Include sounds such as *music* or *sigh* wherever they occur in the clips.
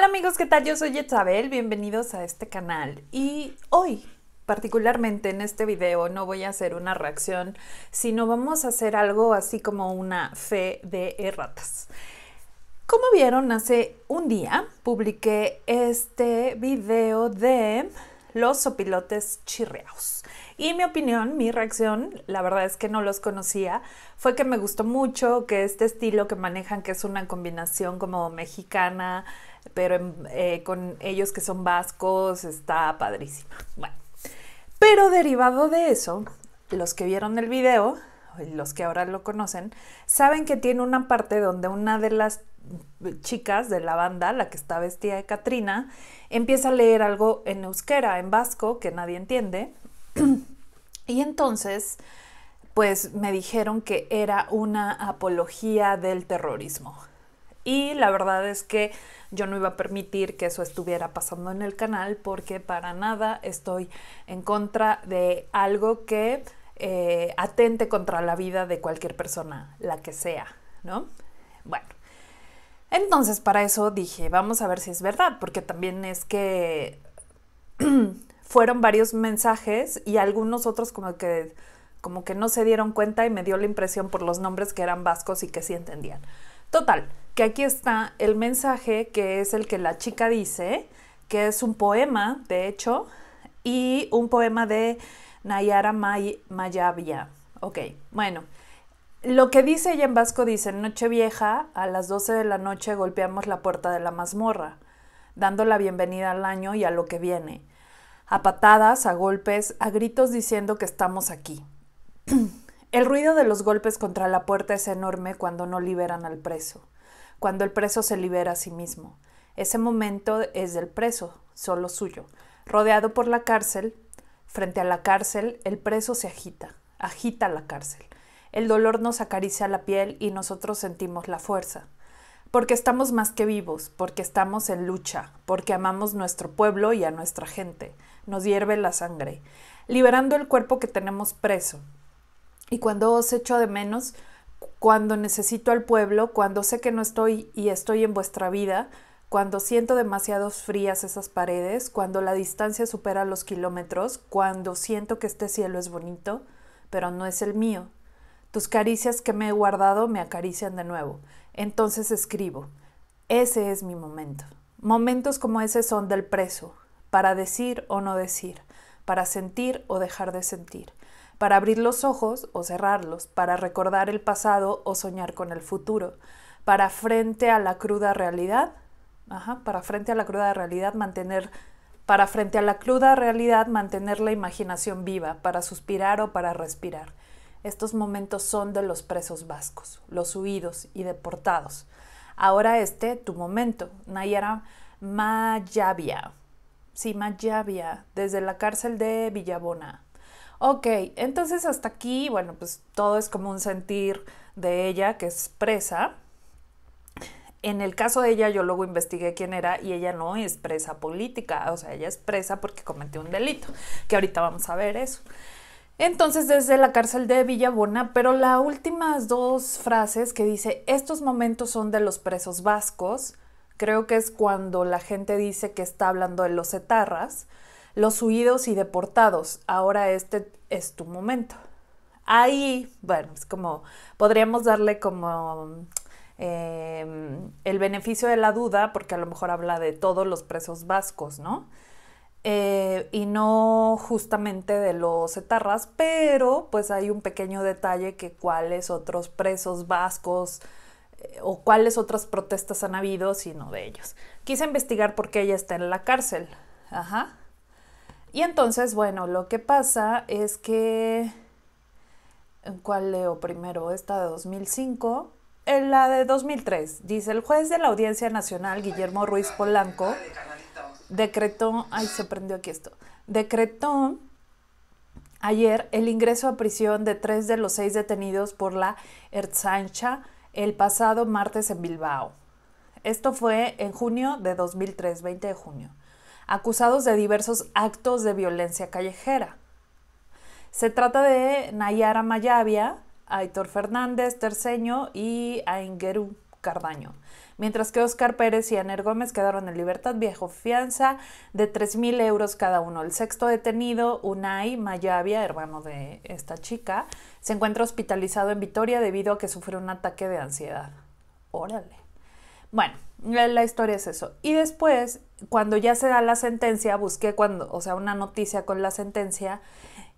Hola amigos, ¿qué tal? Yo soy Isabel, bienvenidos a este canal y hoy, particularmente en este video, no voy a hacer una reacción, sino vamos a hacer algo así como una fe de erratas. Como vieron, hace un día publiqué este video de los sopilotes chirreados. Y mi opinión, mi reacción, la verdad es que no los conocía, fue que me gustó mucho que este estilo que manejan, que es una combinación como mexicana, pero eh, con ellos que son vascos, está padrísima. Bueno, pero derivado de eso, los que vieron el video, los que ahora lo conocen, saben que tiene una parte donde una de las chicas de la banda, la que está vestida de Katrina, empieza a leer algo en euskera, en vasco, que nadie entiende, y entonces, pues me dijeron que era una apología del terrorismo. Y la verdad es que yo no iba a permitir que eso estuviera pasando en el canal porque para nada estoy en contra de algo que eh, atente contra la vida de cualquier persona, la que sea, ¿no? Bueno, entonces para eso dije, vamos a ver si es verdad, porque también es que *clears throat* fueron varios mensajes y algunos otros como que, como que no se dieron cuenta y me dio la impresión por los nombres que eran vascos y que sí entendían. Total, que aquí está el mensaje que es el que la chica dice, que es un poema, de hecho, y un poema de Nayara May Mayavia. Ok, bueno. Lo que dice ella en vasco dice, Nochevieja, a las 12 de la noche golpeamos la puerta de la mazmorra, dando la bienvenida al año y a lo que viene a patadas, a golpes, a gritos diciendo que estamos aquí. *clears throat* El ruido de los golpes contra la puerta es enorme cuando no liberan al preso, cuando el preso se libera a sí mismo. Ese momento es del preso, solo suyo. Rodeado por la cárcel, frente a la cárcel, el preso se agita, agita la cárcel. El dolor nos acaricia la piel y nosotros sentimos la fuerza. Porque estamos más que vivos, porque estamos en lucha, porque amamos nuestro pueblo y a nuestra gente nos hierve la sangre, liberando el cuerpo que tenemos preso. Y cuando os echo de menos, cuando necesito al pueblo, cuando sé que no estoy y estoy en vuestra vida, cuando siento demasiado frías esas paredes, cuando la distancia supera los kilómetros, cuando siento que este cielo es bonito, pero no es el mío. Tus caricias que me he guardado me acarician de nuevo. Entonces escribo. Ese es mi momento. Momentos como ese son del preso, para decir o no decir, para sentir o dejar de sentir, para abrir los ojos o cerrarlos, para recordar el pasado o soñar con el futuro, para frente a la cruda realidad, para frente a la cruda realidad mantener para frente a la cruda realidad mantener la imaginación viva, para suspirar o para respirar. Estos momentos son de los presos vascos, los huidos y deportados. Ahora este, tu momento, Nayara Mayavia. Yavia, desde la cárcel de Villabona. Ok, entonces hasta aquí, bueno, pues todo es como un sentir de ella que es presa. En el caso de ella, yo luego investigué quién era y ella no es presa política, o sea, ella es presa porque cometió un delito, que ahorita vamos a ver eso. Entonces, desde la cárcel de Villabona, pero las últimas dos frases que dice, estos momentos son de los presos vascos, creo que es cuando la gente dice que está hablando de los etarras, los huidos y deportados. Ahora este es tu momento. Ahí, bueno, es como, podríamos darle como em, el beneficio de la duda, porque a lo mejor habla de todos los presos vascos, ¿no? Eh, y no justamente de los etarras, pero pues hay un pequeño detalle que cuáles otros presos vascos eh, o cuáles otras protestas han habido, sino de ellos. Quise investigar por qué ella está en la cárcel. Ajá. Y entonces, bueno, lo que pasa es que... ¿Cuál leo primero? Esta de 2005. En la de 2003. Dice, el juez de la Audiencia Nacional, Guillermo Ruiz Polanco, decretó... Ay, se prendió aquí esto. Decretó ayer el ingreso a prisión de tres de los seis detenidos por la Erzancha el pasado martes en Bilbao. Esto fue en junio de 2003, 20 de junio, acusados de diversos actos de violencia callejera. Se trata de Nayara Mayavia, Aitor Fernández Terceño y Aingerú. Cardaño, mientras que Oscar Pérez y Aner Gómez quedaron en libertad viejo fianza de 3.000 euros cada uno. El sexto detenido, Unai Mayavia, hermano de esta chica, se encuentra hospitalizado en Vitoria debido a que sufre un ataque de ansiedad. Órale. Bueno, la historia es eso. Y después, cuando ya se da la sentencia, busqué cuando, o sea, una noticia con la sentencia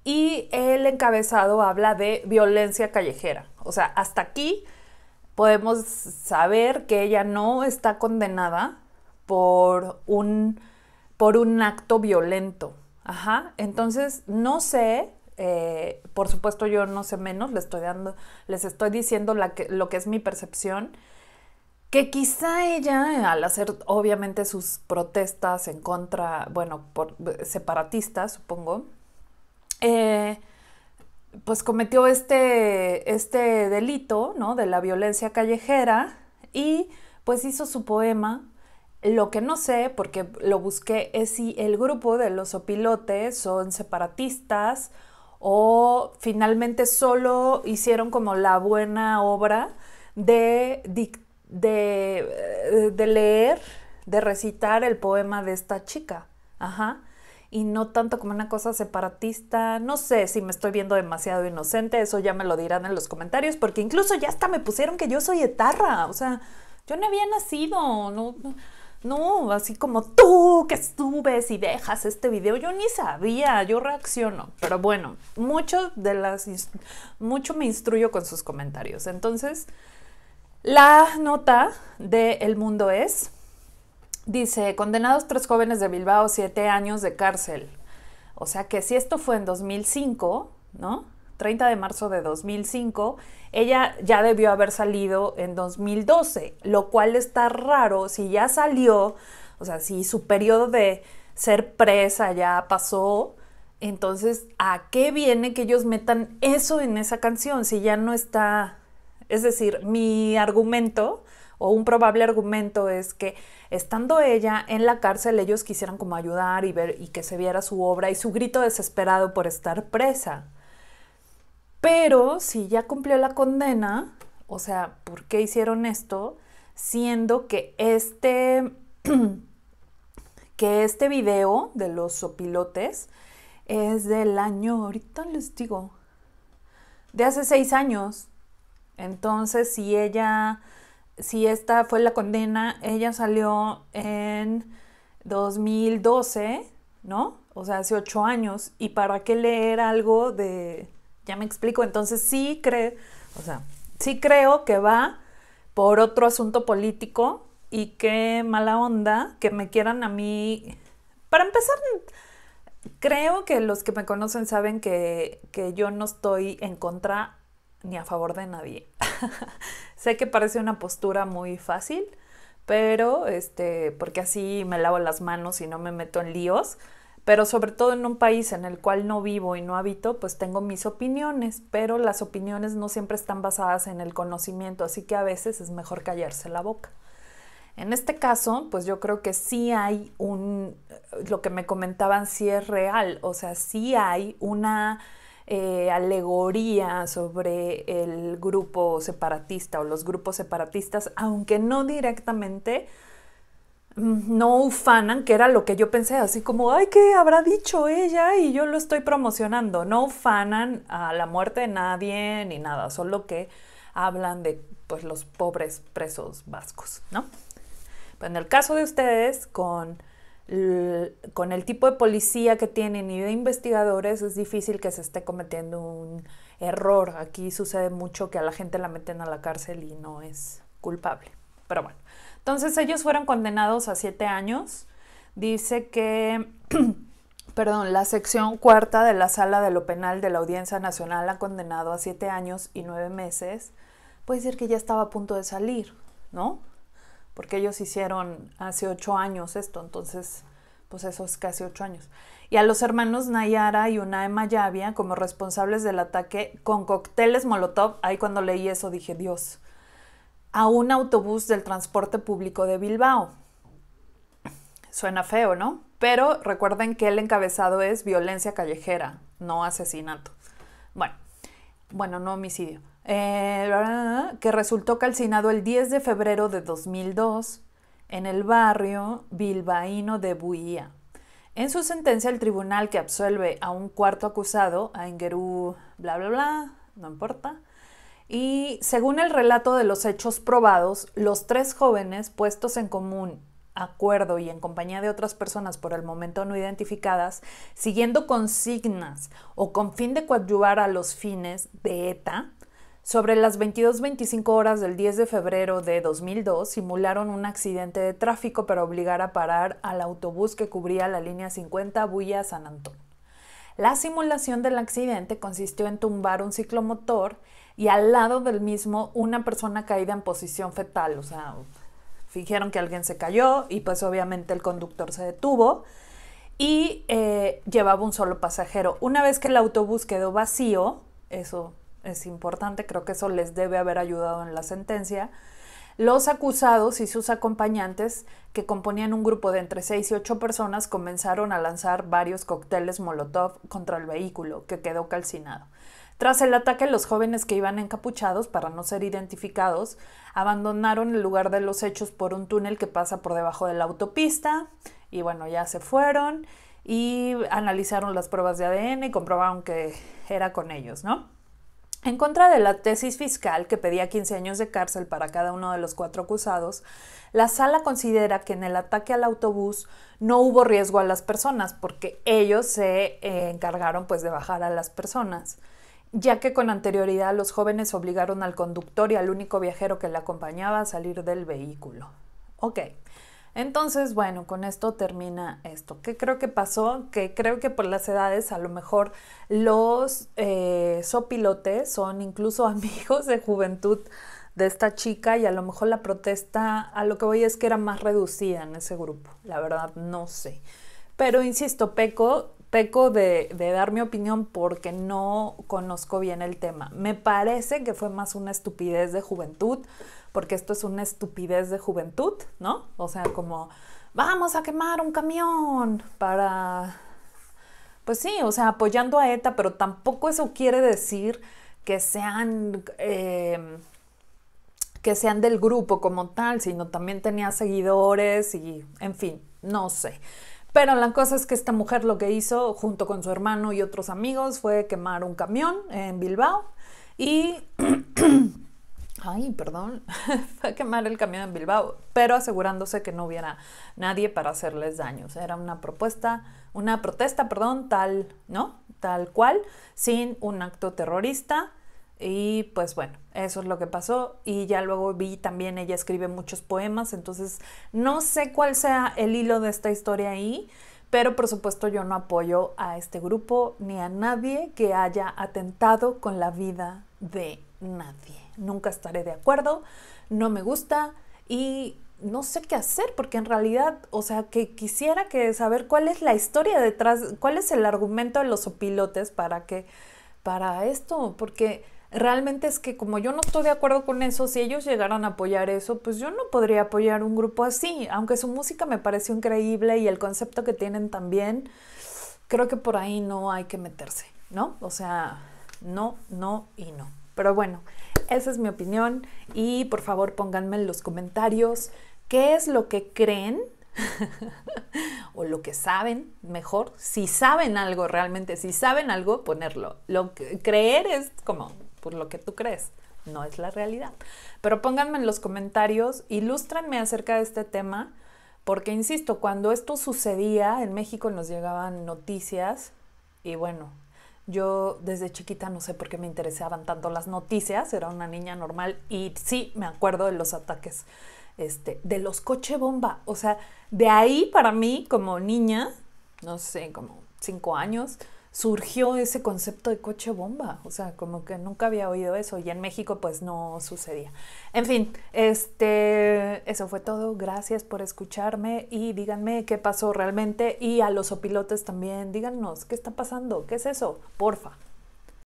y el encabezado habla de violencia callejera. O sea, hasta aquí podemos saber que ella no está condenada por un, por un acto violento. Ajá. Entonces, no sé, eh, por supuesto yo no sé menos, les estoy, dando, les estoy diciendo lo que es mi percepción, que quizá ella, al hacer obviamente sus protestas en contra, bueno, por separatistas, supongo, eh, pues cometió este, este delito, ¿no? De la violencia callejera y pues hizo su poema. Lo que no sé, porque lo busqué, es si el grupo de los opilotes son separatistas o finalmente solo hicieron como la buena obra de, de, eh, de leer, de recitar el poema de esta chica. Ajá y no tanto como una cosa separatista. No sé si me estoy viendo demasiado inocente, eso ya me lo dirán en los comentarios, porque incluso ya hasta me pusieron que yo soy etarra, o sea, yo no había nacido, no, no, así como tú que estuves y dejas este video, yo ni sabía, yo reacciono, pero bueno, mucho de las, mucho me instruyo con sus comentarios, entonces... La nota de El Mundo es, Dice, condenados tres jóvenes de Bilbao, siete años de cárcel. O sea que si esto fue en 2005, ¿no? 30 de marzo de 2005, ella ya debió haber salido en 2012, lo cual está raro si ya salió, o sea, si su periodo de ser presa ya pasó, entonces, ¿a qué viene que ellos metan eso en esa canción si ya no está? Es decir, mi argumento o un probable argumento es que estando ella en la cárcel ellos quisieran como ayudar y ver y que se viera su obra y su grito desesperado por estar presa. Pero si ya cumplió la condena, o sea, ¿por qué hicieron esto? Siendo que este *clears throat* que este video de los sopilotes es del año, ahorita les digo, de hace seis años. Entonces, si ella si esta fue la condena, ella salió en 2012, ¿no? O sea, hace ocho años. ¿Y para qué leer algo de... Ya me explico, entonces sí creo, o sea, sí creo que va por otro asunto político y qué mala onda que me quieran a mí. Para empezar, creo que los que me conocen saben que, que yo no estoy en contra ni a favor de nadie. *laughs* Sé que parece una postura muy fácil, pero este, porque así me lavo las manos y no me meto en líos, pero sobre todo en un país en el cual no vivo y no habito, pues tengo mis opiniones, pero las opiniones no siempre están basadas en el conocimiento, así que a veces es mejor callarse la boca. En este caso, pues yo creo que sí hay un, lo que me comentaban sí es real, o sea, sí hay una eh, alegoría sobre el grupo separatista o los grupos separatistas, aunque no directamente mm, no ufanan, que era lo que yo pensé, así como, ay, ¿qué habrá dicho ella? Y yo lo estoy promocionando. No ufanan a la muerte de nadie ni nada, solo que hablan de pues, los pobres presos vascos, ¿no? Pero en el caso de ustedes, con con el tipo de policía que tienen y de investigadores es difícil que se esté cometiendo un error. Aquí sucede mucho que a la gente la meten a la cárcel y no es culpable. Pero bueno, entonces ellos fueron condenados a siete años. Dice que, *clears throat* perdón, la sección cuarta de la sala de lo penal de la Audiencia Nacional ha condenado a siete años y nueve meses. Puede ser que ya estaba a punto de salir, ¿no? porque ellos hicieron hace ocho años esto, entonces pues eso es casi ocho años. Y a los hermanos Nayara y Unae Mayavia como responsables del ataque con cócteles Molotov, ahí cuando leí eso dije, Dios, a un autobús del transporte público de Bilbao. Suena feo, ¿no? Pero recuerden que el encabezado es violencia callejera, no asesinato. Bueno, bueno, no homicidio. Eh, que resultó calcinado el 10 de febrero de 2002 en el barrio bilbaíno de Buía. En su sentencia, el tribunal que absuelve a un cuarto acusado, a Ingerú, bla, bla, bla, no importa, y según el relato de los hechos probados, los tres jóvenes puestos en común acuerdo y en compañía de otras personas por el momento no identificadas, siguiendo consignas o con fin de coadyuvar a los fines de ETA, sobre las 22.25 horas del 10 de febrero de 2002 simularon un accidente de tráfico para obligar a parar al autobús que cubría la línea 50 Bulla San Antón. La simulación del accidente consistió en tumbar un ciclomotor y al lado del mismo una persona caída en posición fetal, o sea, fingieron que alguien se cayó y pues obviamente el conductor se detuvo y eh, llevaba un solo pasajero. Una vez que el autobús quedó vacío, eso es importante, creo que eso les debe haber ayudado en la sentencia, los acusados y sus acompañantes, que componían un grupo de entre 6 y 8 personas, comenzaron a lanzar varios cócteles Molotov contra el vehículo, que quedó calcinado. Tras el ataque, los jóvenes que iban encapuchados para no ser identificados abandonaron el lugar de los hechos por un túnel que pasa por debajo de la autopista y bueno, ya se fueron y analizaron las pruebas de ADN y comprobaron que era con ellos, ¿no? En contra de la tesis fiscal que pedía 15 años de cárcel para cada uno de los cuatro acusados, la sala considera que en el ataque al autobús no hubo riesgo a las personas porque ellos se eh, encargaron pues de bajar a las personas, ya que con anterioridad los jóvenes obligaron al conductor y al único viajero que le acompañaba a salir del vehículo. Ok, entonces, bueno, con esto termina esto. ¿Qué creo que pasó? Que creo que por las edades a lo mejor los eh, sopilotes son incluso *laughs* amigos de juventud de esta chica y a lo mejor la protesta a lo que voy es que era más reducida en ese grupo. La verdad, no sé. Pero insisto, peco, peco de dar mi opinión porque no conozco bien el tema. Me parece que fue más una estupidez de juventud porque esto es una estupidez de juventud, ¿no? O sea, como, vamos a quemar un camión para... Pues sí, o sea, apoyando a ETA, pero tampoco eso quiere decir que sean... Em, que sean del grupo como tal, sino también tenía seguidores y, en fin, no sé. Pero la cosa es que esta mujer lo que hizo junto con su hermano y otros amigos fue quemar un camión en Bilbao y *clears throat* ay, perdón, *laughs* fue quemar el camión en Bilbao, pero asegurándose que no hubiera nadie para hacerles daños. Era una propuesta, una protesta, perdón, tal, ¿no? Tal cual, sin un acto terrorista. Y pues bueno, eso es lo que pasó. Y ya luego vi también, ella escribe muchos poemas, entonces no sé cuál sea el hilo de esta historia ahí, pero por supuesto yo no apoyo a este grupo ni a nadie que haya atentado con la vida de nadie nunca estaré de acuerdo, no me gusta y no sé qué hacer porque en realidad, o sea, que quisiera que saber cuál es la historia detrás, cuál es el argumento de los opilotes para que para esto, porque realmente es que como yo no estoy de acuerdo con eso, si ellos llegaran a apoyar eso, pues yo no podría apoyar un grupo así, aunque su música me pareció increíble y el concepto que tienen también, creo que por ahí no hay que meterse, ¿no? O sea, no, no y no. Pero bueno, esa es mi opinión y por favor pónganme en los comentarios qué es lo que creen *laughs* o lo que saben, mejor, si saben algo realmente, si saben algo, ponerlo. Lo creer es como por lo que tú crees, no es la realidad. Pero pónganme en los comentarios, ilústrenme acerca de este tema, porque insisto, cuando esto sucedía en México nos llegaban noticias y bueno, yo desde chiquita no sé por qué me interesaban tanto las noticias, era una niña normal y sí me acuerdo de los ataques este, de los coche bomba. O sea, de ahí para mí como niña, no sé, como cinco años, surgió ese concepto de coche bomba. O sea, como que nunca había oído eso y en México pues no sucedía. En fin, este, eso fue todo. Gracias por escucharme y díganme qué pasó realmente y a los opilotes también, díganos qué está pasando, qué es eso, porfa.